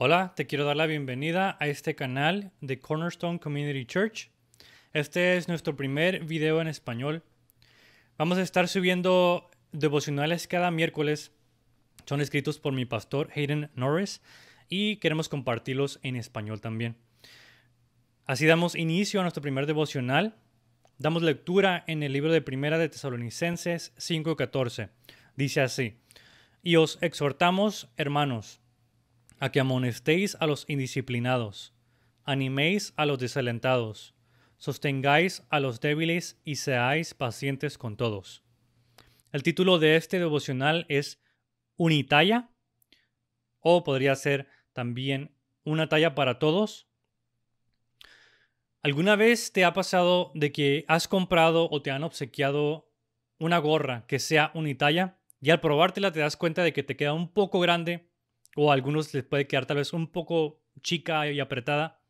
Hola, te quiero dar la bienvenida a este canal de Cornerstone Community Church. Este es nuestro primer video en español. Vamos a estar subiendo devocionales cada miércoles. Son escritos por mi pastor Hayden Norris y queremos compartirlos en español también. Así damos inicio a nuestro primer devocional. Damos lectura en el libro de Primera de Tesalonicenses 5:14. Dice así: Y os exhortamos, hermanos, a que amonestéis a los indisciplinados, animéis a los desalentados, sostengáis a los débiles y seáis pacientes con todos. El título de este devocional es Unitalla, o podría ser también Una talla para todos. ¿Alguna vez te ha pasado de que has comprado o te han obsequiado una gorra que sea unitalla y al probártela te das cuenta de que te queda un poco grande o algunos les puede quedar tal vez un poco chica y apretada.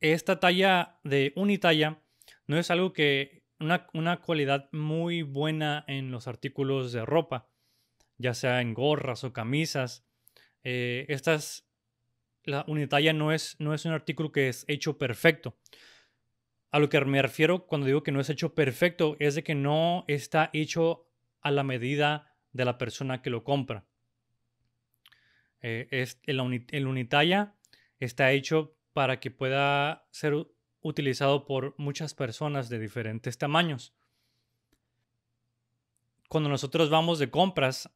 Esta talla de unitalla no es algo que una, cualidad muy buena en los artículos de ropa, ya sea en gorras o camisas. Eh, estas, la unitalla no es, no es un artículo que es hecho perfecto. A lo que me refiero cuando digo que no es hecho perfecto es de que no está hecho a la medida de la persona que lo compra. Eh, es, el, el, Unitalla está hecho para que pueda ser utilizado por muchas personas de diferentes tamaños. Cuando nosotros vamos de compras,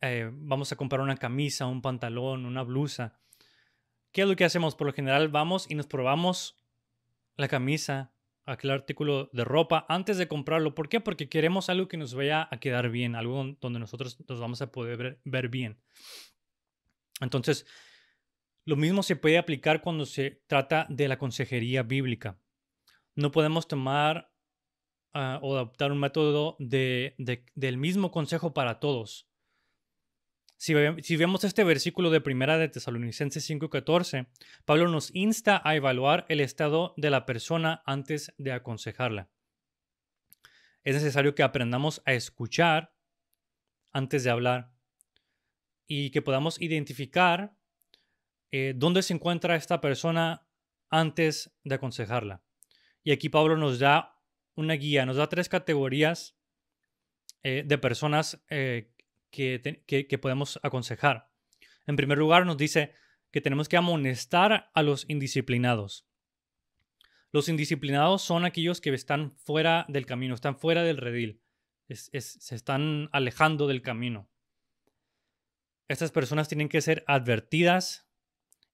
eh, vamos a comprar una camisa, un pantalón, una blusa. ¿Qué es lo que hacemos? Por lo general vamos y nos probamos la camisa, aquel artículo de ropa antes de comprarlo. ¿Por qué? Porque queremos algo que nos vaya a quedar bien, algo donde nosotros nos vamos a poder ver bien. Entonces, lo mismo se puede aplicar cuando se trata de la consejería bíblica. No podemos tomar ah, o adoptar un método del mismo consejo para todos. Si, vemos este versículo de primera de Tesalonicenses 5:14, Pablo nos insta a evaluar el estado de la persona antes de aconsejarla. Es necesario que aprendamos a escuchar antes de hablar y que podamos identificar eh, dónde se encuentra esta persona antes de aconsejarla. Y aquí Pablo nos da una guía, nos da tres categorías eh, de personas eh, que, podemos aconsejar. En primer lugar, nos dice que tenemos que amonestar a los indisciplinados. Los indisciplinados son aquellos que están fuera del camino, están fuera del redil, se están alejando del camino. Estas personas tienen que ser advertidas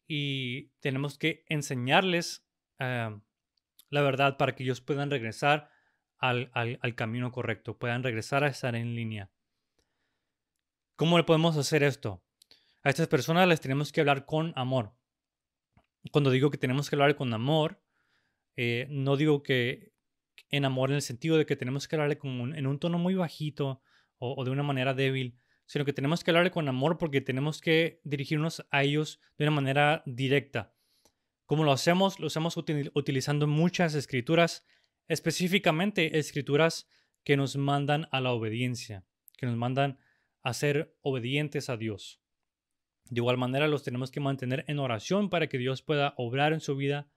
y tenemos que enseñarles eh, la verdad para que ellos puedan regresar al, camino correcto, puedan regresar a estar en línea. ¿Cómo le podemos hacer esto? A estas personas les tenemos que hablar con amor. Cuando digo que tenemos que hablar con amor, eh, no digo que en amor en el sentido de que tenemos que hablarle en un tono muy bajito o de una manera débil, sino que tenemos que hablarle con amor porque tenemos que dirigirnos a ellos de una manera directa. ¿Cómo lo hacemos? Lo hacemos utilizando muchas escrituras, específicamente escrituras que nos mandan a la obediencia, que nos mandan a ser obedientes a Dios. De igual manera los tenemos que mantener en oración para que Dios pueda obrar en su vida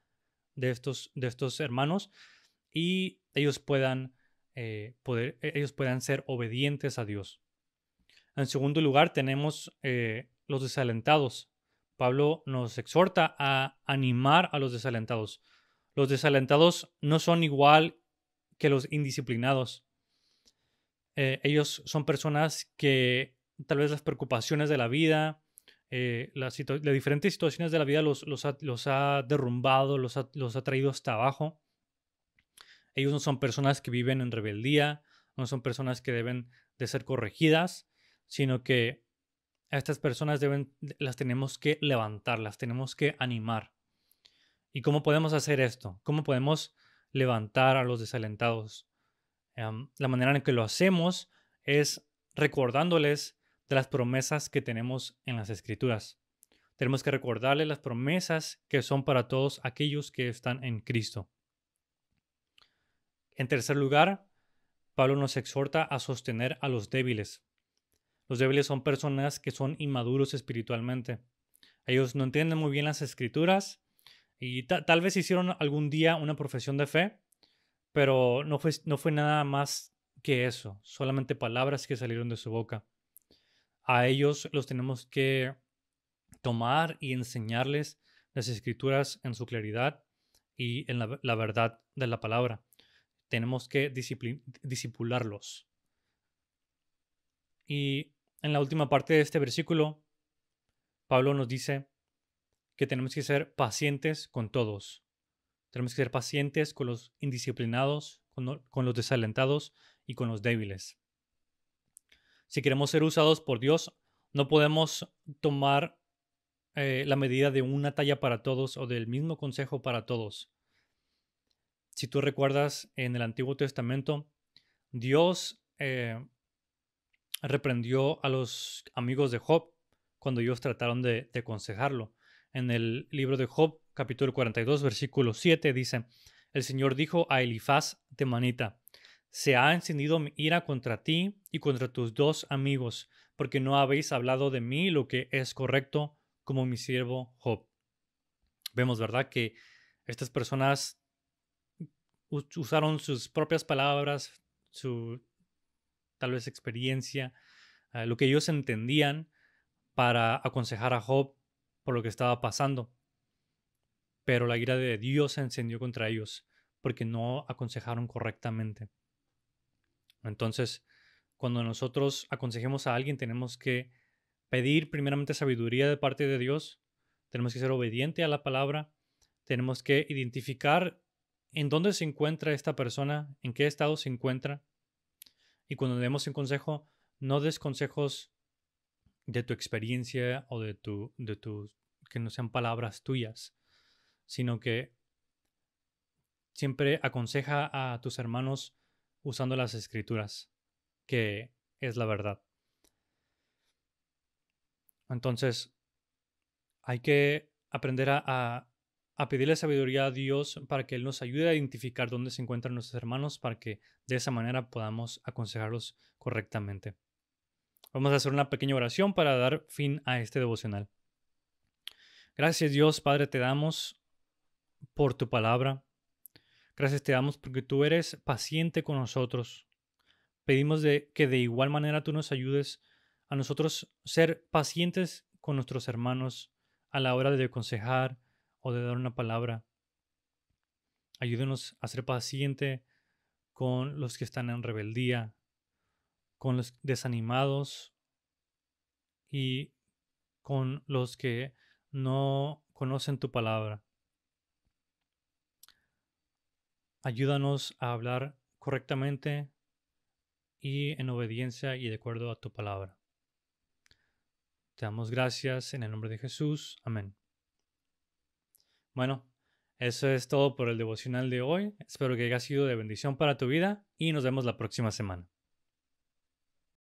de estos, de estos hermanos y ellos puedan, eh, poder, e-, ellos puedan ser obedientes a Dios. En segundo lugar, tenemos eh, los desalentados. Pablo nos exhorta a animar a los desalentados. Los desalentados no son igual que los indisciplinados. Eh, ellos son personas que tal vez las preocupaciones de la vida, eh, las, diferentes situaciones de la vida los, ha, derrumbado, los ha, los ha, traído hasta abajo. Ellos no son personas que viven en rebeldía, no son personas que deben de ser corregidas, sino que a estas personas deben, las tenemos que levantar, las tenemos que animar. ¿Y cómo podemos hacer esto? ¿Cómo podemos levantar a los desalentados? la manera en que lo hacemos es recordándoles de las promesas que tenemos en las escrituras. Tenemos que recordarles las promesas que son para todos aquellos que están en Cristo. En tercer lugar, Pablo nos exhorta a sostener a los débiles. Los débiles son personas que son inmaduros espiritualmente. Ellos no entienden muy bien las escrituras y tal vez hicieron algún día una profesión de fe, pero no fue, nada más que eso, solamente palabras que salieron de su boca. A ellos los tenemos que tomar y enseñarles las escrituras en su claridad y en la, verdad de la palabra. Tenemos que disipularlos. Y en la última parte de este versículo, Pablo nos dice que tenemos que ser pacientes con todos. Tenemos que ser pacientes con los indisciplinados, con, los desalentados y con los débiles. Si queremos ser usados por Dios, no podemos tomar eh, la medida de una talla para todos o del mismo consejo para todos. Si tú recuerdas en el Antiguo Testamento, Dios eh, reprendió a los amigos de Job cuando ellos trataron de, aconsejarlo. En el libro de Job, capítulo 42, versículo 7, dice, el Señor dijo a Elifaz de Manita, se ha encendido mi ira contra ti y contra tus dos amigos, porque no habéis hablado de mí lo que es correcto como mi siervo Job. Vemos, ¿verdad?, que estas personas usaron sus propias palabras, su tal vez experiencia, eh, lo que ellos entendían para aconsejar a Job por lo que estaba pasando. Pero la ira de Dios se encendió contra ellos porque no aconsejaron correctamente. Entonces, cuando nosotros aconsejemos a alguien, tenemos que pedir primeramente sabiduría de parte de Dios, tenemos que ser obediente a la palabra, tenemos que identificar en dónde se encuentra esta persona, en qué estado se encuentra, y cuando demos un consejo, no des consejos de tu experiencia o de tu, de que no sean palabras tuyas, sino que siempre aconseja a tus hermanos usando las escrituras, que es la verdad. Entonces, hay que aprender a a pedirle sabiduría a Dios para que Él nos ayude a identificar dónde se encuentran nuestros hermanos para que de esa manera podamos aconsejarlos correctamente. Vamos a hacer una pequeña oración para dar fin a este devocional. Gracias Dios Padre, te damos por tu palabra. Gracias te damos porque tú eres paciente con nosotros. Pedimos de, que de igual manera tú nos ayudes a nosotros ser pacientes con nuestros hermanos a la hora de aconsejar, o de dar una palabra. Ayúdenos a ser paciente con los que están en rebeldía, con los desanimados y con los que no conocen tu palabra. Ayúdanos a hablar correctamente y en obediencia y de acuerdo a tu palabra. Te damos gracias en el nombre de Jesús. Amén. Bueno, eso es todo por el devocional de hoy. Espero que haya sido de bendición para tu vida y nos vemos la próxima semana.